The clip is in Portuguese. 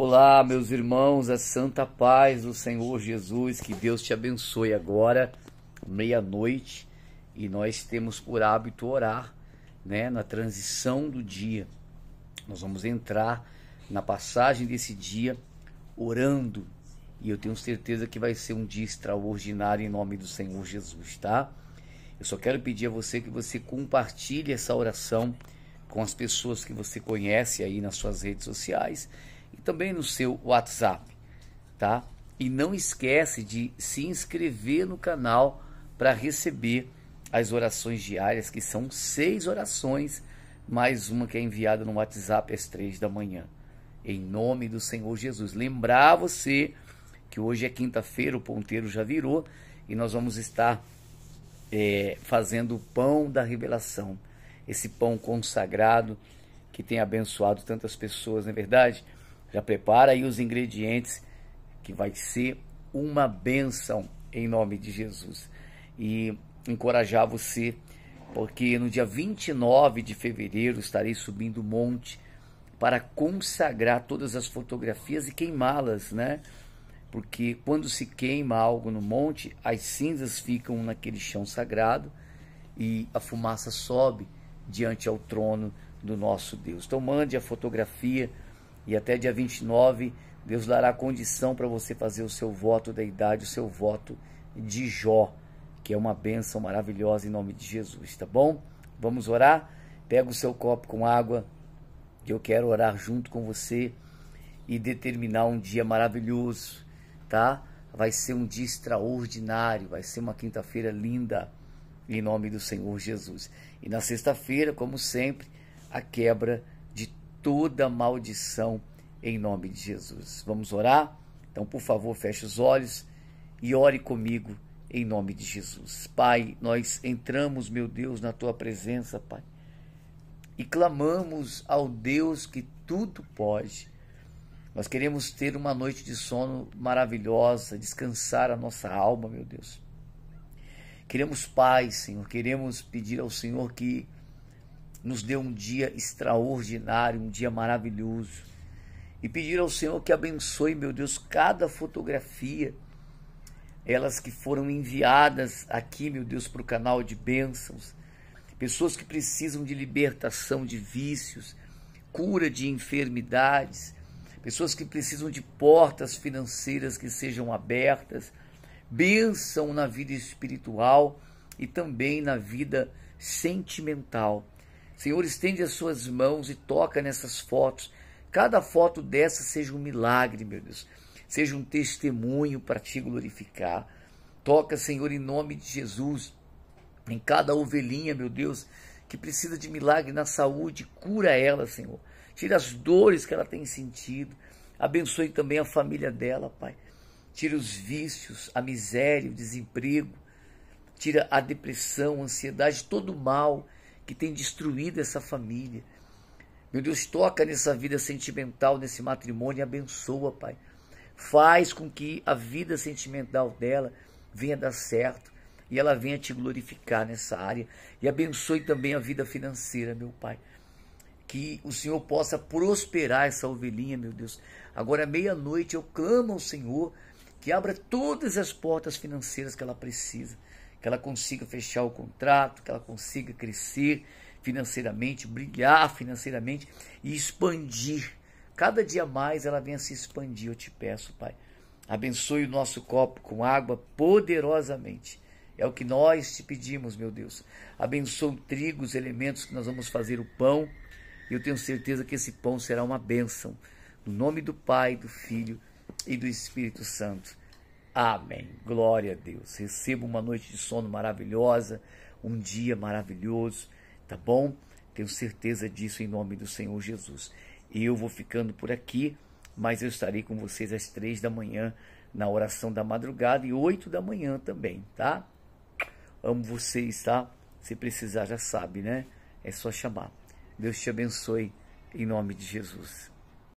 Olá, meus irmãos, a é santa paz do Senhor Jesus, que Deus te abençoe agora, meia-noite, e nós temos por hábito orar, né, na transição do dia. Nós vamos entrar na passagem desse dia orando, e eu tenho certeza que vai ser um dia extraordinário em nome do Senhor Jesus, tá? Eu só quero pedir a você que você compartilhe essa oração com as pessoas que você conhece aí nas suas redes sociais e também no seu WhatsApp, tá? E não esquece de se inscrever no canal para receber as orações diárias, que são seis orações, mais uma que é enviada no WhatsApp às três da manhã. Em nome do Senhor Jesus. Lembrar você que hoje é quinta-feira, o ponteiro já virou, e nós vamos estar é, fazendo o pão da revelação. Esse pão consagrado que tem abençoado tantas pessoas, não é verdade? Já prepara aí os ingredientes que vai ser uma benção em nome de Jesus. E encorajar você, porque no dia 29 de fevereiro estarei subindo o monte para consagrar todas as fotografias e queimá-las, né? Porque quando se queima algo no monte, as cinzas ficam naquele chão sagrado e a fumaça sobe diante ao trono do nosso Deus. Então mande a fotografia e até dia 29, Deus dará condição para você fazer o seu voto da idade, o seu voto de Jó, que é uma bênção maravilhosa em nome de Jesus, tá bom? Vamos orar? Pega o seu copo com água, que eu quero orar junto com você e determinar um dia maravilhoso, tá? Vai ser um dia extraordinário, vai ser uma quinta-feira linda, em nome do Senhor Jesus. E na sexta-feira, como sempre, a quebra toda maldição em nome de Jesus. Vamos orar? Então, por favor, feche os olhos e ore comigo em nome de Jesus. Pai, nós entramos, meu Deus, na tua presença, Pai, e clamamos ao Deus que tudo pode. Nós queremos ter uma noite de sono maravilhosa, descansar a nossa alma, meu Deus. Queremos paz, Senhor. Queremos pedir ao Senhor que nos deu um dia extraordinário, um dia maravilhoso. E pedir ao Senhor que abençoe, meu Deus, cada fotografia, elas que foram enviadas aqui, meu Deus, para o canal de bênçãos, pessoas que precisam de libertação de vícios, cura de enfermidades, pessoas que precisam de portas financeiras que sejam abertas, bênção na vida espiritual e também na vida sentimental. Senhor, estende as suas mãos e toca nessas fotos. Cada foto dessa seja um milagre, meu Deus. Seja um testemunho para te glorificar. Toca, Senhor, em nome de Jesus, em cada ovelhinha, meu Deus, que precisa de milagre na saúde. Cura ela, Senhor. Tira as dores que ela tem sentido. Abençoe também a família dela, Pai. Tira os vícios, a miséria, o desemprego. Tira a depressão, a ansiedade, todo o mal que tem destruído essa família. Meu Deus, toca nessa vida sentimental, nesse matrimônio e abençoa, Pai. Faz com que a vida sentimental dela venha dar certo e ela venha te glorificar nessa área. E abençoe também a vida financeira, meu Pai. Que o Senhor possa prosperar essa ovelhinha, meu Deus. Agora, meia-noite, eu clamo ao Senhor que abra todas as portas financeiras que ela precisa que ela consiga fechar o contrato, que ela consiga crescer financeiramente, brilhar financeiramente e expandir. Cada dia mais ela venha se expandir, eu te peço, Pai. Abençoe o nosso copo com água poderosamente. É o que nós te pedimos, meu Deus. Abençoe o trigo, os elementos que nós vamos fazer o pão. E eu tenho certeza que esse pão será uma bênção. No nome do Pai, do Filho e do Espírito Santo. Amém. Glória a Deus. Receba uma noite de sono maravilhosa, um dia maravilhoso, tá bom? Tenho certeza disso em nome do Senhor Jesus. E eu vou ficando por aqui, mas eu estarei com vocês às três da manhã na oração da madrugada e oito da manhã também, tá? Amo vocês, tá? Se precisar, já sabe, né? É só chamar. Deus te abençoe em nome de Jesus.